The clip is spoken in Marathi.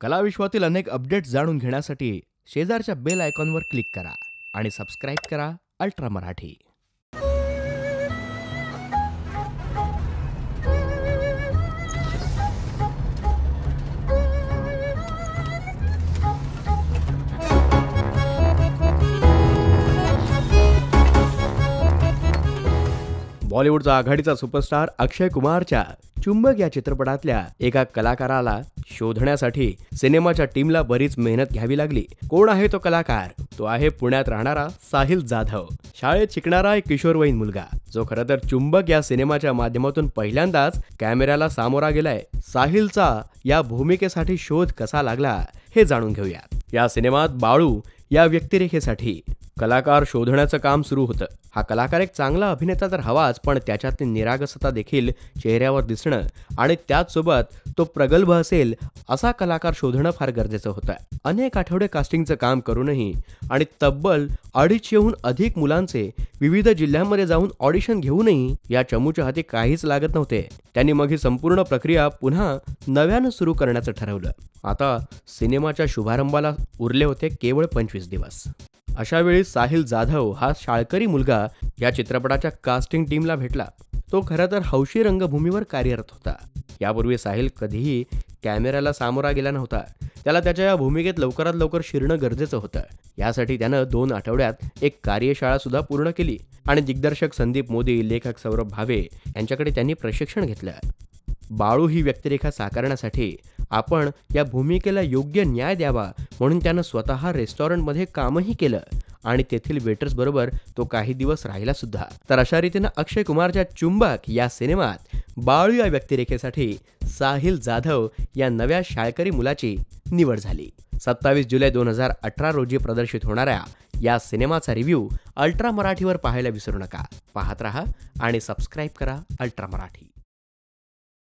कलाविश्वातील अनेक अपडेट्स जाणून घेण्यासाठी शेजारच्या बेल आयकॉनवर क्लिक करा आणि सबस्क्राईब करा अल्ट्रा मराठी बॉलिवूडचा आघाडीचा सुपरस्टार अक्षय कुमारच्या चुंबक या चित्रपटातल्या एका कलाकाराला शोधण्यासाठी सिनेमाच्या टीमला बरीच मेहनत घ्यावी लागली कोण आहे तो कलाकार तो आहे पुण्यात राहणारा साहिल जाधव शाळेत शिकणारा एक किशोरवयीन मुलगा जो खर तर चुंबक या सिनेमाच्या माध्यमातून पहिल्यांदाच कॅमेऱ्याला सामोरा गेलाय साहिलचा या भूमिकेसाठी शोध कसा लागला हे जाणून घेऊयात या सिनेमात बाळू या व्यक्तिरेखेसाठी कलाकार शोधण्याचं काम सुरू होतं हा कलाकार एक चांगला अभिनेता तर हवाच पण त्याच्यातली निरागसता देखील चेहऱ्यावर दिसणं आणि त्याचसोबत तो प्रगल्भ असेल असा कलाकार शोधणं फार गरजेचं होतं अनेक आठवडे कास्टिंगचं काम करूनही आणि तब्बल अडीचशेहून अधिक मुलांचे विविध जिल्ह्यांमध्ये जाऊन ऑडिशन घेऊनही या चमूच्या हाती काहीच लागत नव्हते त्यांनी मग ही संपूर्ण प्रक्रिया पुन्हा नव्यानं सुरू करण्याचं ठरवलं आता सिनेमाच्या शुभारंभाला उरले होते केवळ पंचवीस दिवस अशावेळी साहिल जाधव हा शाळकरी मुलगा या चित्रपटाच्या कास्टिंग टीमला भेटला तो खरं तर हौशी रंगभूमीवर कार्यरत होता यापूर्वी साहिल कधीही कॅमेऱ्याला सामोरा गेला नव्हता त्याला त्याच्या या भूमिकेत लवकरात लवकर शिरणं गरजेचं होतं यासाठी त्यानं दोन आठवड्यात एक कार्यशाळा सुद्धा पूर्ण केली आणि दिग्दर्शक संदीप मोदी लेखक सौरभ भावे यांच्याकडे त्यांनी प्रशिक्षण घेतलं बाळू ही व्यक्तिरेखा साकारण्यासाठी आपण या भूमिकेला योग्य न्याय द्यावा म्हणून त्यानं स्वतः रेस्टॉरंटमध्ये कामही केलं आणि तेथील वेटर्सबरोबर तो काही दिवस राहिला सुद्धा तर अशा रीतीनं अक्षय कुमारच्या चुंबक या सिनेमात बाळू या व्यक्तिरेखेसाठी साहिल जाधव या नव्या शाळकरी मुलाची निवड झाली सत्तावीस जुलै दोन हजार अठरा रोजी प्रदर्शित होणाऱ्या या सिनेमाचा रिव्ह्यू अल्ट्रा मराठीवर पाहायला विसरू नका पाहत राहा आणि सबस्क्राईब करा अल्ट्रा मराठी